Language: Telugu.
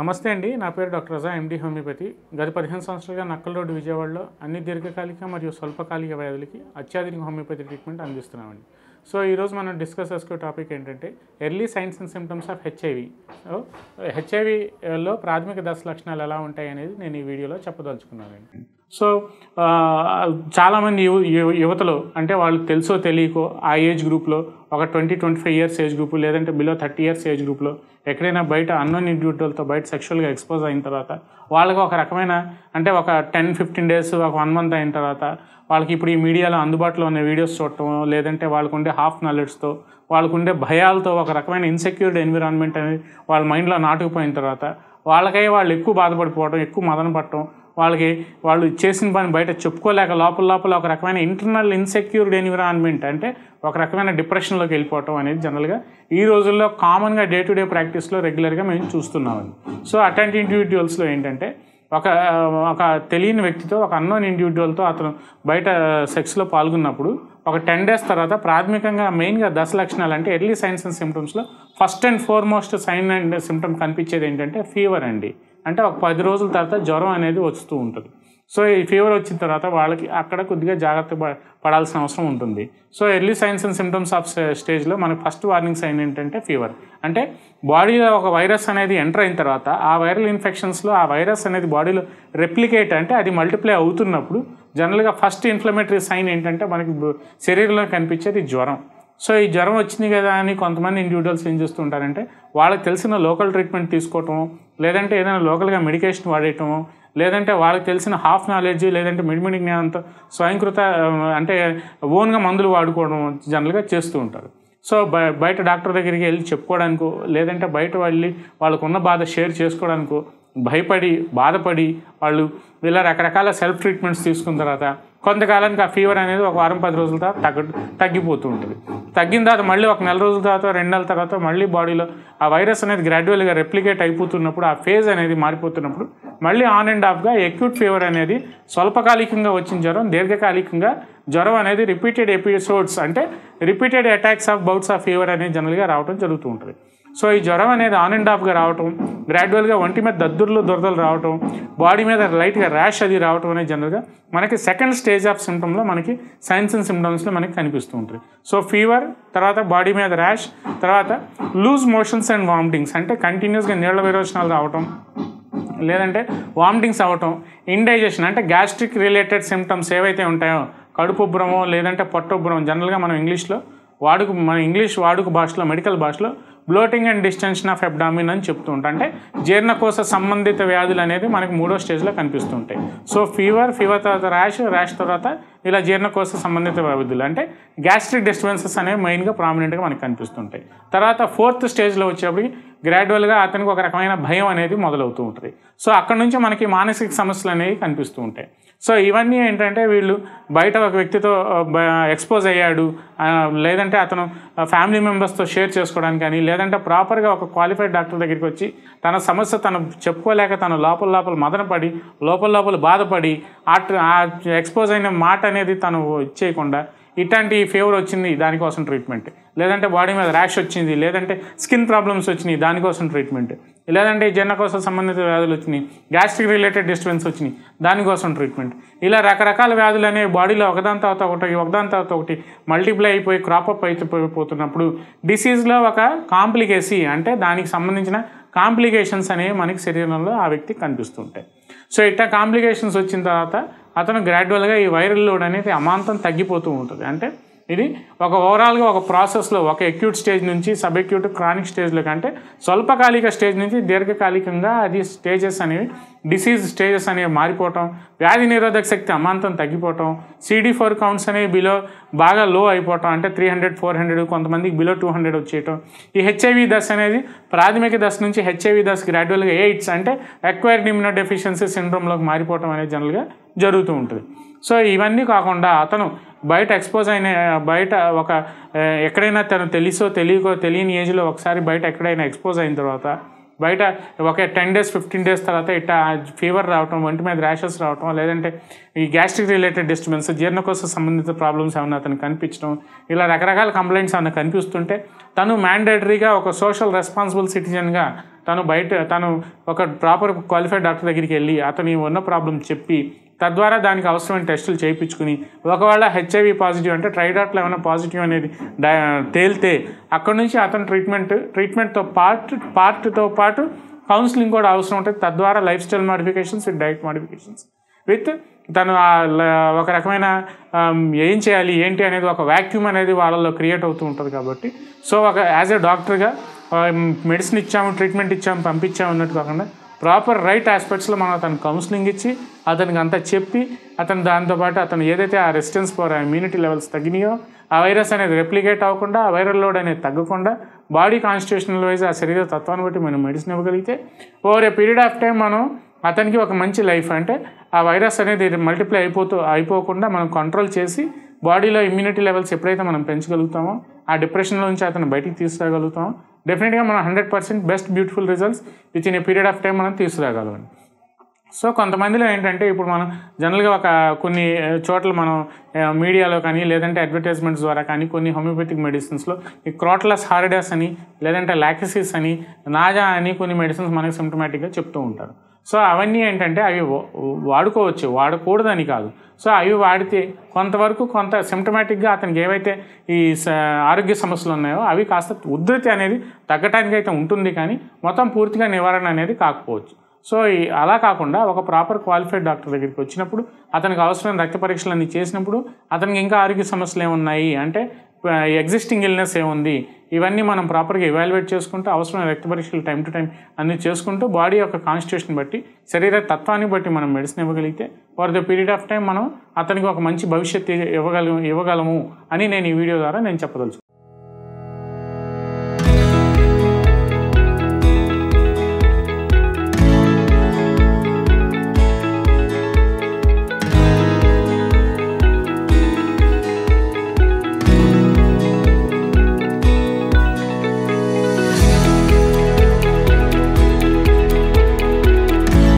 నమస్తే అండి నా పేరు డాక్టర్ రజా ఎండి హోమియోపతి గత పదిహేను సంవత్సరాలుగా నక్కల్ రోడ్డు విజయవాడలో అన్ని దీర్ఘకాలిక మరియు స్వల్పకాలిక వ్యాధులకి అత్యాధునిక హోమియోపతి ట్రీట్మెంట్ అందిస్తున్నామండి సో ఈరోజు మనం డిస్కస్ చేసుకునే టాపిక్ ఏంటంటే early signs and symptoms of HIV so హెచ్ఐవిలో ప్రాథమిక దశ లక్షణాలు ఎలా ఉంటాయి అనేది నేను ఈ వీడియోలో చెప్పదలుచుకున్నానండి సో చాలామంది యువ యువతలు అంటే వాళ్ళు తెలుసో తెలియకో ఆ ఏజ్ గ్రూప్లో ఒక twenty twenty five years age group లేదంటే బిలో థర్టీ ఇయర్స్ ఏజ్ గ్రూప్లో ఎక్కడైనా బయట అన్నోన్ ఇండివిజువల్తో బయట సెక్షువల్గా ఎక్స్పోజ్ అయిన తర్వాత వాళ్ళకి ఒక రకమైన అంటే ఒక టెన్ ఫిఫ్టీన్ డేస్ ఒక వన్ మంత్ అయిన తర్వాత వాళ్ళకి ఇప్పుడు ఈ మీడియాలో అందుబాటులో ఉన్న వీడియోస్ చూడటం లేదంటే వాళ్ళకు ఉండే హాఫ్ నాలెడ్జ్తో వాళ్ళకుండే భయాలతో ఒక రకమైన ఇన్సెక్యూర్డ్ ఎన్విరాన్మెంట్ అనేది వాళ్ళ మైండ్లో నాటుకుపోయిన తర్వాత వాళ్ళకై వాళ్ళు ఎక్కువ బాధపడిపోవడం ఎక్కువ మదన పట్టడం వాళ్ళకి వాళ్ళు చేసిన పని బయట చెప్పుకోలేక లోపల లోపల ఒక రకమైన ఇంటర్నల్ ఇన్సెక్యూర్డ్ ఎన్విరాన్మెంట్ అంటే ఒక రకమైన డిప్రెషన్లోకి వెళ్ళిపోవటం అనేది జనరల్గా ఈ రోజుల్లో కామన్గా డే టు డే ప్రాక్టీస్లో రెగ్యులర్గా మేము చూస్తున్నామని సో అట్లాంటి ఇండివిజువల్స్లో ఏంటంటే ఒక ఒక తెలియని వ్యక్తితో ఒక అన్నోన్ ఇండివిజువల్తో అతను బయట సెక్స్లో పాల్గొన్నప్పుడు ఒక టెన్ డేస్ తర్వాత ప్రాథమికంగా మెయిన్గా దశ లక్షణాలు అంటే ఎర్లీ సైన్స్ అండ్ సిమ్టమ్స్లో first and foremost sign and symptom కనిపించేది ఏంటంటే ఫీవర్ అండి అంటే ఒక పది రోజుల తర్వాత జ్వరం అనేది వస్తూ ఉంటుంది సో ఈ ఫీవర్ వచ్చిన తర్వాత వాళ్ళకి అక్కడ కొద్దిగా జాగ్రత్త పడాల్సిన అవసరం ఉంటుంది so early signs and symptoms of స్టేజ్లో మనకి ఫస్ట్ వార్నింగ్ సైన్ ఏంటంటే ఫీవర్ అంటే బాడీలో ఒక వైరస్ అనేది ఎంటర్ అయిన తర్వాత ఆ వైరల్ ఇన్ఫెక్షన్స్లో ఆ వైరస్ అనేది బాడీలో రెప్లికేట్ అంటే అది మల్టిప్లై అవుతున్నప్పుడు జనరల్గా ఫస్ట్ ఇన్ఫ్లమేటరీ సైన్ ఏంటంటే మనకి శరీరంలో కనిపించేది జ్వరం సో ఈ జ్వరం వచ్చింది కదా అని కొంతమంది ఇండివిజువల్స్ ఏం చేస్తుంటారంటే వాళ్ళకి తెలిసిన లోకల్ ట్రీట్మెంట్ తీసుకోవటం లేదంటే ఏదైనా లోకల్గా మెడికేషన్ వాడేయటం లేదంటే వాళ్ళకి తెలిసిన హాఫ్ నాలెడ్జ్ లేదంటే మిడిమిడి జ్ఞానంతో స్వయంకృత అంటే ఓన్గా మందులు వాడుకోవడం జనరల్గా చేస్తూ ఉంటారు సో బయట డాక్టర్ దగ్గరికి వెళ్ళి చెప్పుకోవడానికో లేదంటే బయట వెళ్ళి వాళ్ళకున్న బాధ షేర్ చేసుకోవడానికో భయపడి బాధపడి వాళ్ళు ఇలా రకరకాల సెల్ఫ్ ట్రీట్మెంట్స్ తీసుకున్న తర్వాత కొంతకాలానికి ఆ ఫీవర్ అనేది ఒక వారం పది రోజుల తర్వాత తగ్గ తగ్గిపోతూ ఉంటుంది తగ్గిన తర్వాత మళ్ళీ ఒక నెల రోజుల తర్వాత రెండు నెలల తర్వాత మళ్ళీ బాడీలో ఆ వైరస్ అనేది గ్రాడ్యువల్గా రెప్లికేట్ అయిపోతున్నప్పుడు ఆ ఫేజ్ అనేది మారిపోతున్నప్పుడు మళ్ళీ ఆన్ అండ్ ఆఫ్గా ఎక్యూట్ ఫీవర్ అనేది స్వల్పకాలికంగా వచ్చిన జ్వరం దీర్ఘకాలికంగా జ్వరం అనేది రిపీటెడ్ ఎపిసోడ్స్ అంటే repeated attacks of bouts of fever అనేది జనరల్గా రావడం జరుగుతూ ఉంటుంది సో ఈ జ్వరం అనేది ఆన్ అండ్ ఆఫ్గా రావటం గ్రాడ్యువల్గా ఒంటి మీద దద్దుర్లు దురదలు రావటం బాడీ మీద లైట్గా ర్యాష్ అది రావటం అనేది జనరల్గా మనకి సెకండ్ స్టేజ్ ఆఫ్ సిమ్టమ్లో మనకి సైన్స్ అండ్ సిమ్టమ్స్లో మనకి కనిపిస్తూ ఉంటుంది సో ఫీవర్ తర్వాత బాడీ మీద ర్యాష్ తర్వాత లూజ్ మోషన్స్ అండ్ వామిటింగ్స్ అంటే కంటిన్యూస్గా నీళ్ల విరోచనాలు రావటం లేదంటే వామిటింగ్స్ అవ్వటం ఇండైజెషన్ అంటే గ్యాస్ట్రిక్ రిలేటెడ్ సిమ్టమ్స్ ఏవైతే ఉంటాయో కడుపు భ్రమం లేదంటే పొట్ట భ్రమం జనరల్గా మనం ఇంగ్లీష్లో వాడుక మన ఇంగ్లీష్ వాడుక భాషలో మెడికల్ భాషలో bloating and distension of abdomen అని చెప్తూ ఉంటాయి అంటే జీర్ణకోశ సంబంధిత వ్యాధులు అనేది మనకి మూడో స్టేజ్లో కనిపిస్తుంటాయి సో ఫీవర్ ఫీవర్ తర్వాత ర్యాష్ ర్యాష్ తర్వాత ఇలా జీర్ణకోశ సంబంధిత వ్యాధులు అంటే గ్యాస్ట్రిక్ డిస్టర్బెన్సెస్ అనేవి మెయిన్గా ప్రామినెంట్గా మనకు కనిపిస్తుంటాయి తర్వాత ఫోర్త్ స్టేజ్లో వచ్చేప్పటికి గ్రాడ్యువల్గా అతనికి ఒక రకమైన భయం అనేది మొదలవుతూ ఉంటుంది సో అక్కడ నుంచి మనకి మానసిక సమస్యలు అనేవి కనిపిస్తూ ఉంటాయి సో ఇవన్నీ ఏంటంటే వీళ్ళు బయట ఒక వ్యక్తితో ఎక్స్పోజ్ అయ్యాడు లేదంటే అతను ఫ్యామిలీ మెంబర్స్తో షేర్ చేసుకోవడానికి కానీ లేదంటే ప్రాపర్గా ఒక క్వాలిఫైడ్ డాక్టర్ దగ్గరికి వచ్చి తన సమస్య తను చెప్పుకోలేక తను లోపల లోపల మదనపడి లోపల లోపల బాధపడి ఆ ఎక్స్పోజ్ అయిన మాట అనేది తను ఇచ్చేయకుండా ఇట్లాంటి ఫేవర్ వచ్చింది దానికోసం ట్రీట్మెంట్ లేదంటే బాడీ మీద ర్యాష్ వచ్చింది లేదంటే స్కిన్ ప్రాబ్లమ్స్ వచ్చినాయి దానికోసం ట్రీట్మెంట్ లేదంటే కోసం సంబంధిత వ్యాధులు వచ్చినాయి గ్యాస్ట్రిక్ రిలేటెడ్ డిస్టర్బెన్స్ వచ్చినాయి దానికోసం ట్రీట్మెంట్ ఇలా రకరకాల వ్యాధులు అనేవి బాడీలో ఒకదాని తర్వాత ఒకటి ఒకదాని తర్వాత ఒకటి మల్టిప్లై అయిపోయి క్రాపప్ అయిపోతున్నప్పుడు డిసీజ్లో ఒక కాంప్లికేసీ అంటే దానికి సంబంధించిన కాంప్లికేషన్స్ అనేవి మనకి శరీరంలో ఆ వ్యక్తి కనిపిస్తుంటాయి సో ఇట్లా కాంప్లికేషన్స్ వచ్చిన తర్వాత అతను గ్రాడ్యువల్గా ఈ వైరల్ లోడ్ అనేది అమాంతం తగ్గిపోతూ ఉంటుంది అంటే ఇది ఒక ఓవరాల్గా ఒక ప్రాసెస్లో ఒక ఎక్యూట్ స్టేజ్ నుంచి సబ్ ఎక్యూట్ క్రానిక్ స్టేజ్లో కంటే స్వల్పకాలిక స్టేజ్ నుంచి దీర్ఘకాలికంగా అది స్టేజెస్ అనేవి డిసీజ్ స్టేజెస్ అనేవి మారిపోవటం వ్యాధి నిరోధక శక్తి అమాంతం తగ్గిపోవటం సిడి ఫోర్ కౌంట్స్ అనేవి బిలో బాగా లో అయిపోవటం అంటే త్రీ హండ్రెడ్ ఫోర్ హండ్రెడ్ కొంతమందికి బిలో టూ హండ్రెడ్ వచ్చేయటం ఈ హెచ్ఐవి దశ అనేది ప్రాథమిక దశ నుంచి హెచ్ఐవి దశ గ్రాడ్యువల్గా ఎయిడ్స్ అంటే అక్వైర్డ్ ఇమ్యూనో డెఫిషియన్సీ సిండ్రోమ్లోకి మారిపోవటం అనేది జనరల్గా జరుగుతూ ఉంటుంది సో ఇవన్నీ కాకుండా అతను బయట ఎక్స్పోజ్ అయిన బయట ఒక ఎక్కడైనా తను తెలుసో తెలియకో తెలియని ఏజ్లో ఒకసారి బయట ఎక్కడైనా ఎక్స్పోజ్ అయిన తర్వాత బయట ఒక టెన్ డేస్ ఫిఫ్టీన్ డేస్ తర్వాత ఇట్లా ఫీవర్ రావటం ఒంటి మీద ర్యాషెస్ రావటం లేదంటే ఈ గ్యాస్ట్రిక్ రిలేటెడ్ డిస్టర్బెన్స్ జీర్ణకోశ సంబంధిత ప్రాబ్లమ్స్ ఏమైనా అతను కనిపించడం ఇలా రకరకాల కంప్లైంట్స్ ఏమైనా కనిపిస్తుంటే తను మ్యాండేటరీగా ఒక సోషల్ రెస్పాన్సిబుల్ సిటిజన్గా తను బయట తను ఒక ప్రాపర్ క్వాలిఫైడ్ డాక్టర్ దగ్గరికి వెళ్ళి అతని ఉన్న ప్రాబ్లం చెప్పి తద్వారా దానికి అవసరమైన టెస్టులు చేయించుకుని ఒకవేళ హెచ్ఐవి పాజిటివ్ అంటే ట్రైడాట్లో ఏమైనా పాజిటివ్ అనేది తేలితే అక్కడ నుంచి అతను ట్రీట్మెంట్ ట్రీట్మెంట్తో పార్ట్ పార్ట్తో పాటు కౌన్సిలింగ్ కూడా అవసరం ఉంటుంది తద్వారా lifestyle modifications with diet modifications with తను ఒక రకమైన ఏం చేయాలి ఏంటి అనేది ఒక వ్యాక్యూమ్ అనేది వాళ్ళలో క్రియేట్ అవుతూ ఉంటుంది కాబట్టి సో ఒక యాజ్ ఏ డాక్టర్గా మెడిసిన్ ఇచ్చాము ట్రీట్మెంట్ ఇచ్చాము పంపించాము అన్నట్టు కాకుండా ప్రాపర్ రైట్ ఆస్పెక్ట్స్లో మనం అతను కౌన్సిలింగ్ ఇచ్చి అతనికి అంతా చెప్పి అతను దాంతోపాటు అతను ఏదైతే ఆ రెసిస్టెన్స్ ఫర్ ఆ ఇమ్యూనిటీ లెవెల్స్ తగ్గినాయో ఆ వైరస్ అనేది రెప్లికేట్ అవ్వకుండా ఆ వైరల్ లోడ్ అనేది తగ్గకుండా బాడీ కాన్స్టిట్యూషనల్ వైజ్ ఆ శరీర తత్వాన్ని బట్టి మనం మెడిసిన్ ఇవ్వగలిగితే over a period of time మనం అతనికి ఒక మంచి లైఫ్ అంటే ఆ వైరస్ అనేది మల్టిప్లై అయిపోతూ అయిపోకుండా మనం కంట్రోల్ చేసి బాడీలో ఇమ్యూనిటీ లెవెల్స్ ఎప్పుడైతే మనం పెంచగలుగుతామో ఆ డిప్రెషన్ నుంచి అతను బయటికి తీసుకురాగలుగుతామో డెఫినెట్గా మనం hundred percent best beautiful results within a period of time మనం తీసుకురాగలం సో కొంతమందిలో ఏంటంటే ఇప్పుడు మనం జనరల్గా ఒక కొన్ని చోట్ల మనం మీడియాలో కానీ లేదంటే అడ్వర్టైజ్మెంట్స్ ద్వారా కానీ కొన్ని హోమియోపతిక్ మెడిసిన్స్లో ఈ క్రోట్లస్ హారిడాస్ అని లేదంటే లాకిసిస్ అని నాజా అని కొన్ని మెడిసిన్స్ మనకి సిమ్టమాటిక్గా చెప్తూ ఉంటారు సో అవన్నీ ఏంటంటే అవి వాడుకోవచ్చు వాడకూడదని కాదు సో అవి వాడితే కొంతవరకు కొంత సిమ్టమాటిక్గా అతనికి ఏవైతే ఈ ఆరోగ్య సమస్యలు ఉన్నాయో అవి కాస్త ఉధృతి అనేది తగ్గటానికి అయితే ఉంటుంది కానీ మొత్తం పూర్తిగా నివారణ అనేది కాకపోవచ్చు సో అలా కాకుండా ఒక ప్రాపర్ క్వాలిఫైడ్ డాక్టర్ దగ్గరికి వచ్చినప్పుడు అతనికి అవసరమైన రక్త పరీక్షలు అన్ని చేసినప్పుడు అతనికి ఇంకా ఆరోగ్య సమస్యలు ఏమున్నాయి అంటే ఎగ్జిస్టింగ్ ఇల్నెస్ ఏముంది ఇవన్నీ మనం ప్రాపర్గా ఇవాల్యుయేట్ చేసుకుంటూ అవసరమైన రక్త పరీక్షలు టైం టు టైం అన్ని చేసుకుంటూ బాడీ యొక్క కాన్స్టిట్యూషన్ బట్టి శరీర తత్వాన్ని బట్టి మనం మెడిసిన్ ఇవ్వగలిగితే for the period of time మనం అతనికి ఒక మంచి భవిష్యత్తు ఇవ్వగల ఇవ్వగలము అని నేను ఈ వీడియో ద్వారా నేను చెప్పదలుచు